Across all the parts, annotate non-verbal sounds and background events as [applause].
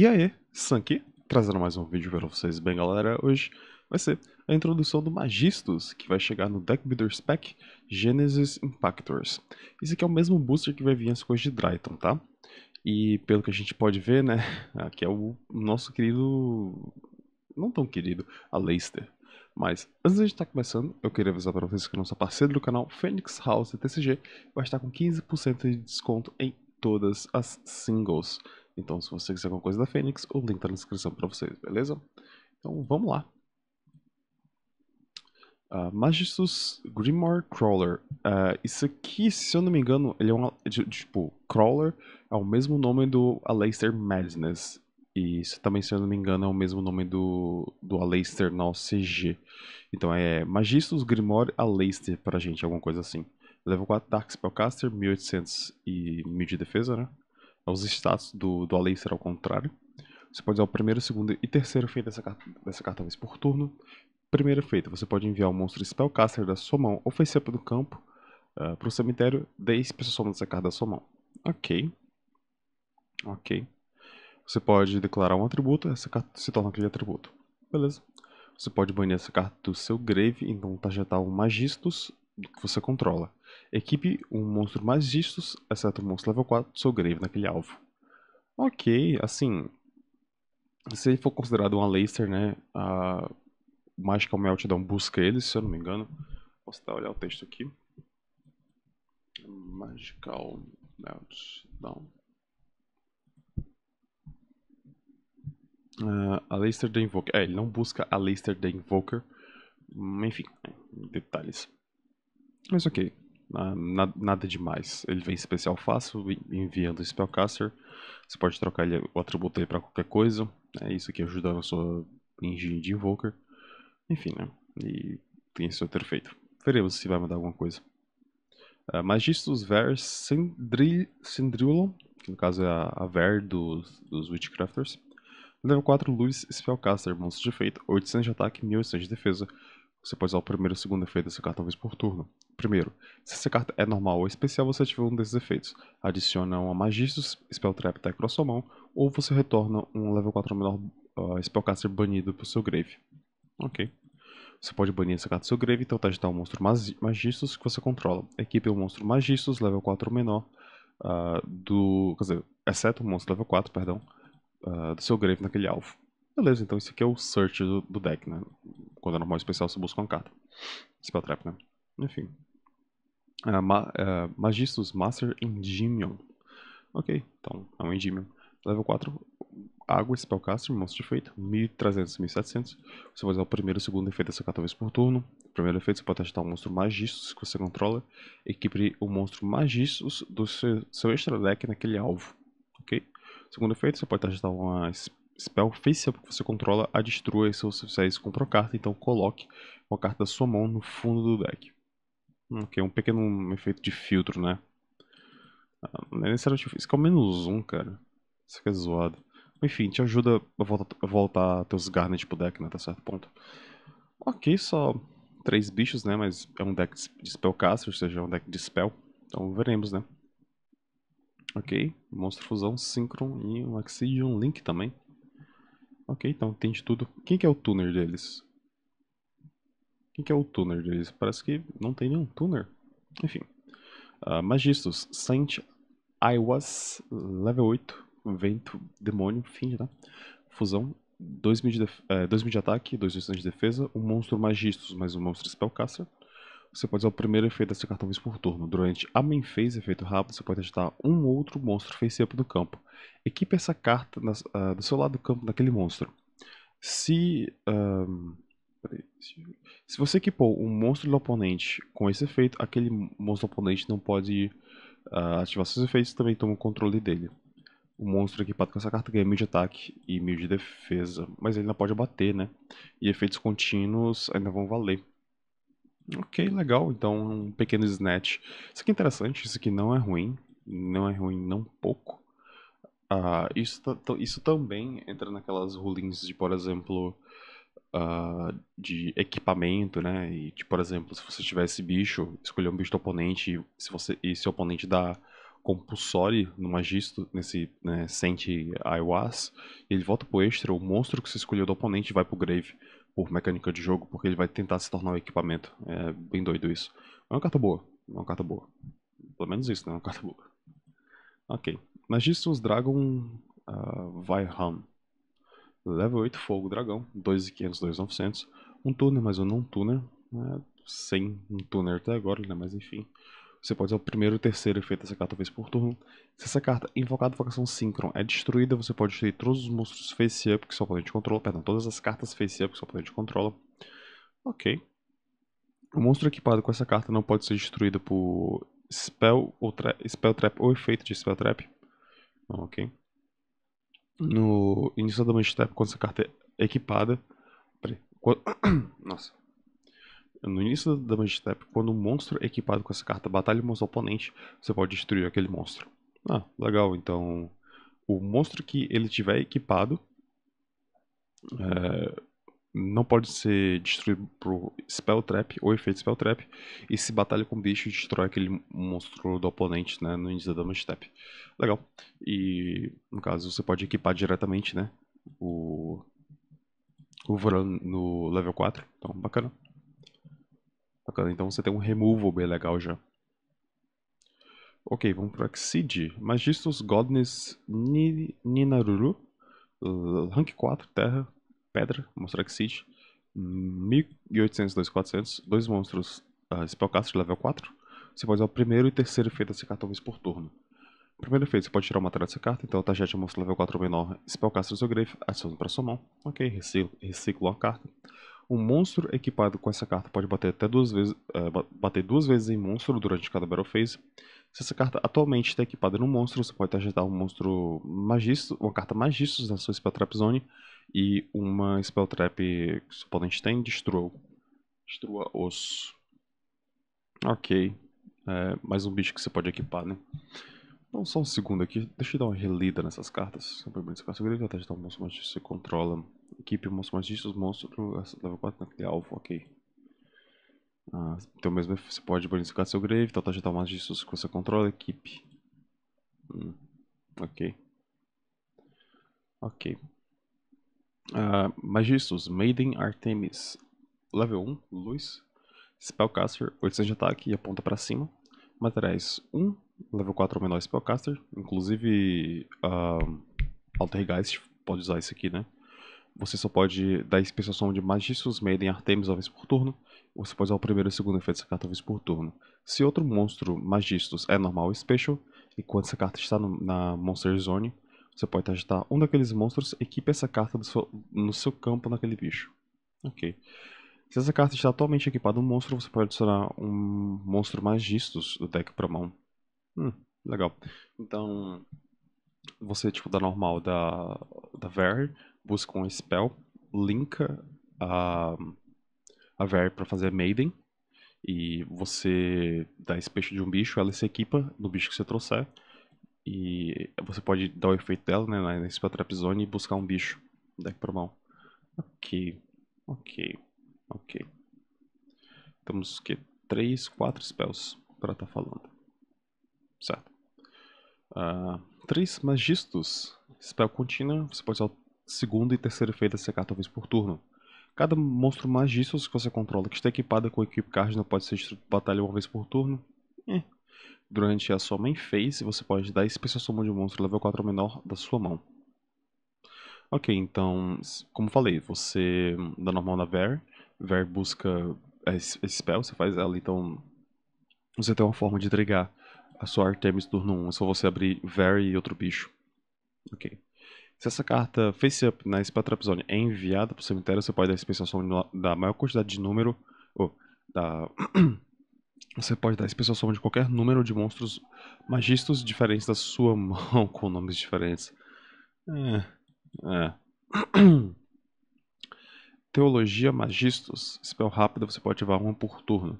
E aí, Sanki, trazendo mais um vídeo para vocês. Bem, galera, hoje vai ser a introdução do Magistus, que vai chegar no Deck Builder Spec Genesis Impactors. Esse aqui é o mesmo booster que vai vir as coisas de Dryton, tá? E pelo que a gente pode ver, né, [laughs] aqui é o nosso querido... não tão querido, a Leicester. Mas, antes de a gente estar tá começando, eu queria avisar para vocês que o nosso parceiro do canal, Phoenix House TCG, vai estar com 15% de desconto em todas as singles. Então, se você quiser alguma coisa da Fênix, o link tá na descrição para vocês, beleza? Então, vamos lá. Uh, ah, Magistus Grimoire Crawler. Uh, isso aqui, se eu não me engano, ele é um. Tipo, Crawler é o mesmo nome do Aleister Madness. E isso também, se eu não me engano, é o mesmo nome do, do Aleister na OCG. Então é Magistus Grimoire Aleister pra gente, alguma coisa assim. Level 4 Dark Spellcaster, 1800 e 1000 de defesa, né? os status do, do Alacer ao contrário. Você pode usar o primeiro, segundo e terceiro feito dessa carta, dessa carta vez por turno. Primeiro feito, você pode enviar o um monstro Spellcaster da sua mão ou face-up do campo uh, eh, para o cemitério, daí se pessoa soma dessa carta da sua mão. Ok. Ok. Você pode declarar um atributo, essa carta se torna aquele atributo. Beleza. Você pode banir essa carta do seu grave, então targetar o Magistus que você controla. Equipe um monstro mais distos, exceto o monstro level 4, sou seu grave naquele alvo. Ok, assim. Se ele for considerado uma Lacer, né? A Magical Meltdown busca ele, se eu não me engano. Posso até olhar o texto aqui. Magical Meltdown. Uh, ah, a Laster the Invoker. É, ele não busca a Laster the Invoker. Enfim, detalhes. Mas ok, ah, nada, nada demais. Ele vem especial fácil, enviando Spellcaster. Você pode trocar ele, o atributo para qualquer coisa. É isso aqui ajuda na sua engine de Invoker. Enfim, né? E tem esse outro efeito. Veremos se vai mudar alguma coisa. Uh, Magistus Ver Sindri, que no caso é a, a Ver dos, dos Witchcrafters. Level 4 Luz Spellcaster, monstro de efeito, 800 de ataque, 1800 de defesa. Você pode usar o primeiro ou o segundo efeito dessa carta uma vez por turno. Primeiro, se essa carta é normal ou especial, você ativa um desses efeitos. Adiciona uma Magicius, Spelltrap sua mão, ou você retorna um level 4 menor uh, Spellcaster banido para o seu Grave. Ok. Você pode banir essa carta do seu Grave, então testar um monstro Magistus que você controla. Equipe um monstro Magistus, level 4 ou menor, uh, do, quer dizer, exceto um monstro level 4, perdão, uh, do seu Grave naquele alvo. Beleza, então isso aqui é o search do, do deck, né? Quando é normal especial, você busca uma carta. Spell Trap, né? Enfim. Uh, ma uh, Magistus Master Endymion. Ok, então é um Endymion. Level 4, Água, Spellcaster, monstro de feito, 1300, 1700. Você vai usar o primeiro e o segundo efeito dessa carta vez por turno. O primeiro efeito, você pode testar um monstro Magistus que você controla. Equipe o monstro Magistus do seu, seu extra deck naquele alvo. Ok? Segundo efeito, você pode testar uma spell faceup que você controla a destrua e se você fizer isso, carta, então coloque uma carta da sua mão no fundo do deck. Hum, ok, um pequeno efeito de filtro, né? Ah, não é necessariamente isso aqui é o menos um, cara. Isso aqui é zoado. Enfim, te ajuda a voltar, a voltar teus Garnet pro deck, né, até certo ponto. Ok, só três bichos, né, mas é um deck de Spellcaster, ou seja, é um deck de Spell. Então veremos, né. Ok, Monstro Fusão, Synchron e um Oxygen Link também. Ok, então tem de tudo. Quem que é o tuner deles? Quem que é o tuner deles? Parece que não tem nenhum tuner. Enfim. Uh, ah, Magistus, Saint Iwas, level 8, vento, demônio, fim, né? Fusão, 2 mil de, def... Eh, de, ataque, 2 mil de defesa, um monstro Magistus mais um monstro Spellcaster. Você pode usar o primeiro efeito dessa carta uma vez por turno. Durante a main phase, efeito rápido, você pode agitar um outro monstro face-up do campo. Equipe essa carta uh, do seu lado do campo daquele monstro. Se, se você equipou um monstro do oponente com esse efeito, aquele monstro do oponente não pode uh, ativar seus efeitos e também toma o controle dele. O monstro equipado com essa carta ganha mil de ataque e mil de defesa, mas ele não pode bater, né? E efeitos contínuos ainda vão valer. Ok, legal. Então, um pequeno snatch. Isso aqui é interessante, isso aqui não é ruim. Não é ruim, não pouco. Uh, isso, isso também entra naquelas rulings de, por exemplo, uh, de equipamento, né? E, tipo, por exemplo, se você tiver esse bicho, escolher um bicho do oponente e se, você, e se o oponente dá compulsório no magisto, nesse né, sente Iwas, ele volta pro extra, o monstro que você escolheu do oponente vai pro grave por mecânica de jogo, porque ele vai tentar se tornar um equipamento. É bem doido isso. É uma carta boa. É uma carta boa. Pelo menos isso, né? É uma carta boa. Ok. Magistus Dragon uh, Level 8 Fogo Dragão. 2.500, 2.900. Um tuner, mas um não tuner. Né? Sem um tuner até agora, né? Mas enfim. Você pode usar o primeiro e terceiro efeito dessa carta vez por turno. Se essa carta invocada vocação síncron é destruída, você pode destruir todos os monstros face-up que seu oponente controla. Perdão, todas as cartas face-up que seu oponente controla. Ok. O monstro equipado com essa carta não pode ser destruído por spell, ou tra spell trap ou efeito de spell trap. Ok. No início da damage trap, quando essa carta é equipada... Peraí. Quando... [coughs] Nossa. No início da damage step, quando um monstro é equipado com essa carta batalha o monstro oponente, você pode destruir aquele monstro. Ah, legal, então o monstro que ele tiver equipado é, não pode ser destruído por spell trap ou efeito spell trap, e se batalha com o bicho destrói aquele monstro do oponente né, no início da damage step. Legal, e no caso você pode equipar diretamente né, o, o no level 4, então bacana. Bacana, então você tem um removal bem legal já. Ok, vamos para Exceed. Magistus Godness Ni, Ninaruru. rank 4, terra, pedra, mostrar Exceed. 1800, 2400. Dois monstros uh, ah, Spellcaster level 4. Você pode usar o primeiro e terceiro efeito dessa carta uma vez por turno. Primeiro efeito, você pode tirar uma tela dessa carta, então o Tajete um monstro level 4 ou menor, Spellcaster do seu grave, adiciona para sua mão. Ok, reciclo recicla uma carta. Um monstro equipado com essa carta pode bater até duas vezes, é, bater duas vezes em monstro durante cada battle phase. Se essa carta atualmente está equipada no monstro, você pode agitar um monstro magisto, uma carta magistus na sua spell trap zone e uma spell trap que o seu oponente tem, destrua. Destrua osso. Ok. É, mais um bicho que você pode equipar, né? Então, só um segundo aqui. Deixa eu dar uma relida nessas cartas. Simplesmente essa carta. Eu até um monstro, mas você controla Equipe monstro Magistros, monstro level 4 naquele alvo, ok. Ah, então mesmo você pode bonificar seu grave, tal, tal, tal tá Magistros que você controla, equipe. Hum, ok. Ok. Uh, Maiden Artemis, level 1, luz, Spellcaster, 800 de ataque e aponta para cima. Materiais 1, level 4 ou menor Spellcaster, inclusive uh, ah, Altergeist pode usar isso aqui, né? você só pode dar especiação de Magistus Maiden Artemis uma vez por turno. Você pode usar o primeiro e o segundo efeito dessa carta uma vez por turno. Se outro monstro Magistus é normal ou special, e quando essa carta está no, na Monster Zone, você pode agitar um daqueles monstros e equipe essa carta seu, no seu campo naquele bicho. Ok. Se essa carta está atualmente equipada um monstro, você pode adicionar um monstro Magistus do deck para mão. Hum, legal. Então, você tipo da normal da, da Ver, busca um spell, linka a, a Ver para fazer Maiden. E você dá esse peixe de um bicho, ela se equipa no bicho que você trouxer. E você pode dar o efeito dela, né, na Spell Trap Zone e buscar um bicho. Deck pro mão. Ok, ok, ok. Temos que 3, 4 spells para estar tá falando. Certo. Uh, ah, 3 magistos. Spell contínua, você pode usar o segunda e terceira-feira secar talvez por turno. Cada monstro magísticos que você controla que está equipada com equipe card não pode ser destruído de batalha uma vez por turno. É. Durante a sua main phase, você pode dar especial soma de monstro level 4 ou menor da sua mão. Ok, então, como falei, você dá normal na Ver, Ver busca esse spell, você faz ela, então você tem uma forma de trigar a sua Artemis turno 1, é só você abrir Ver e outro bicho. Ok. Se essa carta face-up na né, Spatrapzone é enviada para o cemitério, você pode dar especiação da maior quantidade de número. da... [clears throat] você pode dar especiação de qualquer número de monstros magistos diferentes da sua [laughs] mão, com nomes diferentes. É. é. [clears throat] Teologia Magistos. Spell rápida, você pode ativar uma por turno.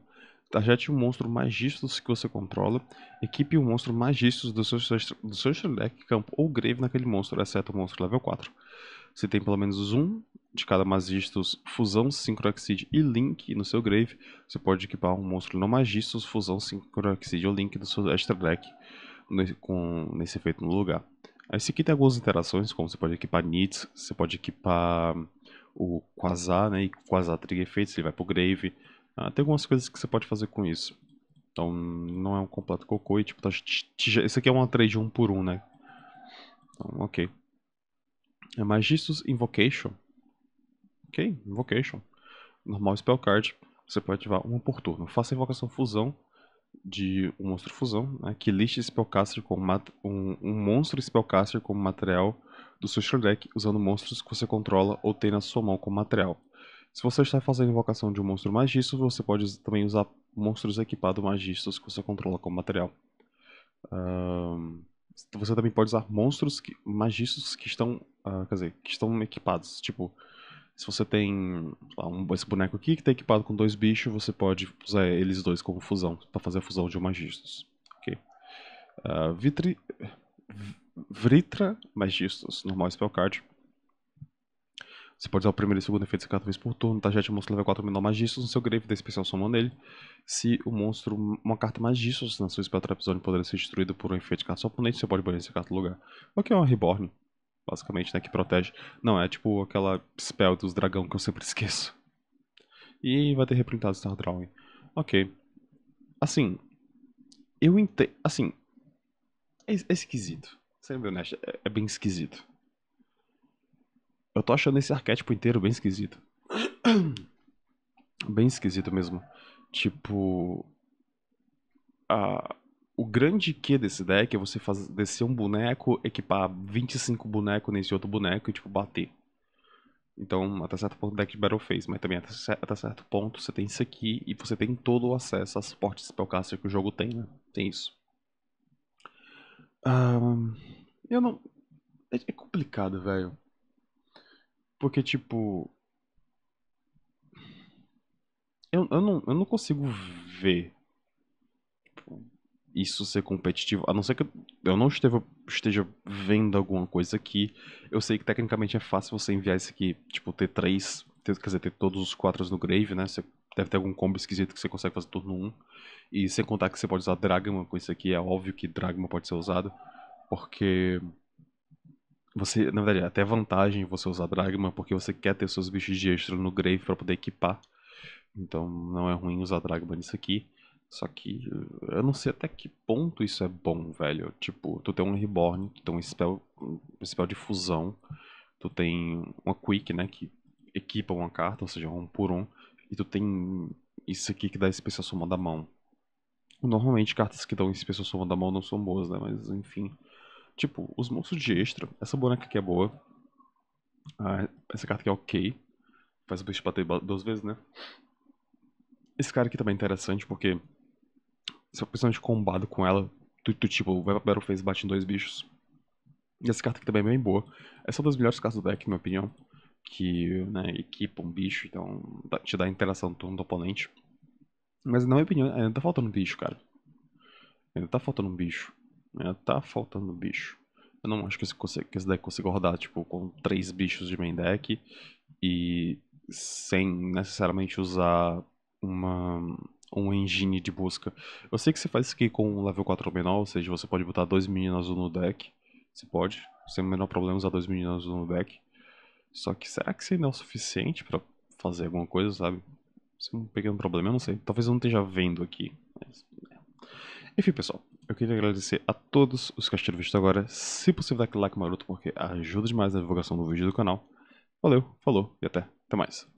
Tarjete tá, um monstro magistros que você controla. Equipe um monstro magistros do seu, extra deck, campo ou grave naquele monstro, exceto o monstro level 4. Se tem pelo menos um de cada magistos Fusão, Syncroxid e Link no seu Grave, você pode equipar um monstro não magistos Fusão, Syncroxid ou Link do seu extra deck nesse, com, nesse efeito no lugar. Esse aqui tem algumas interações, como você pode equipar Nits, você pode equipar o Quasar, né, e Quasar Trigger efeitos, ele vai pro Grave, ah, tem algumas coisas que você pode fazer com isso. Então, não é um completo cocô e, tipo, tá, isso aqui é uma trade um por um, né? Então, ok. É Magistus Invocation. Ok, Invocation. Normal Spell Card. Você pode ativar uma por turno. Faça a invocação fusão de um monstro fusão, né, que liste Spellcaster com um, um monstro Spellcaster como material do seu Shredder deck usando monstros que você controla ou tem na sua mão como material. Se você está fazendo invocação de um monstro magisto, você pode também usar monstros equipados magistas que você controla como material. você também pode usar monstros que, magistos que estão, uh, quer dizer, que estão equipados. Tipo, se você tem lá, um, esse boneco aqui que está equipado com dois bichos, você pode usar eles dois como fusão, para fazer a fusão de um magistos. ok Uh, vitri... Vritra magistos, normal spell card você pode usar o primeiro e o segundo efeito secado vez por turno. Target tá? monstro level 4 menor magistros no seu grave da especial summon nele. Se o monstro, uma carta magistros na sua spell trap zone poderá ser destruída por um efeito de carta só oponente, você pode banir essa carta do lugar. O que é um reborn, basicamente, né, que protege. Não, é tipo aquela spell dos dragão que eu sempre [laughs] esqueço. E vai ter reprintado Star Drawing. Ok. Assim, eu entendo. Assim, é, é, esquisito. Sendo bem honesto, é, é bem esquisito. Eu tô achando esse arquétipo inteiro bem esquisito. [clears throat] bem esquisito mesmo. Tipo. A, o grande que desse deck é você descer um boneco, equipar 25 bonecos nesse outro boneco e, tipo, bater. Então, até certo ponto o deck de Battle fez, mas também até, até, certo ponto você tem isso aqui e você tem todo o acesso a suporte spellcaster que o jogo tem, né? Tem isso. Um, eu não. É, é complicado, velho. Porque, tipo. Eu, eu, não, eu não consigo ver isso ser competitivo. A não ser que eu, não esteja, esteja vendo alguma coisa aqui eu sei que tecnicamente é fácil você enviar isso aqui, tipo, ter três, ter, quer dizer, ter todos os quatro no grave, né? Você deve ter algum combo esquisito que você consegue fazer turno 1. Um. E sem contar que você pode usar Dragma com isso aqui, é óbvio que Dragma pode ser usado, porque você, na verdade, é até vantagem você usar dragma, porque você quer ter seus bichos de extra no grave para poder equipar. Então não é ruim usar dragma nisso aqui. Só que eh, eu não sei até que ponto isso é bom, velho. Tipo, tu tem um Reborn, tu tem um spell, um spell de fusão, tu tem uma Quick, né, que equipa uma carta, ou seja, um por um, e tu tem isso aqui que dá especial soma da mão. Normalmente cartas que dão especial soma da mão não são boas, né, mas enfim. Tipo, os monstros de extra. Essa boneca aqui é boa. Ah, essa carta aqui é ok. Faz o bicho bater duas vezes, né? Esse cara aqui também é interessante porque se você precisar de combado com ela, tu, tu tipo, vai pra Battleface e bate em dois bichos. E essa carta aqui também é bem boa. Essa é uma das melhores cartas do deck, na minha opinião. Que, né, equipa um bicho, então te dá interação no turno do oponente. Mas na minha opinião, ainda tá faltando um bicho, cara. Ainda tá faltando um bicho. É, tá faltando bicho. Eu não acho que esse, que esse deck consiga rodar, tipo, com três bichos de main deck e sem necessariamente usar uma, um engine de busca. Eu sei que você faz isso aqui com um level 4 ou menor, ou seja, você pode botar dois meninos azul no deck. Você pode, sem o menor problema, usar dois meninos azul no deck. Só que será que isso ainda é o suficiente para fazer alguma coisa, sabe? Isso é um pequeno problema, eu não sei. Talvez eu não esteja vendo aqui. Mas... É. Enfim, pessoal. Eu queria agradecer a todos os que assistiram o vídeo até agora. Se possível, dá aquele like maroto, porque ajuda demais na divulgação do vídeo do canal. Valeu, falou e até, até mais.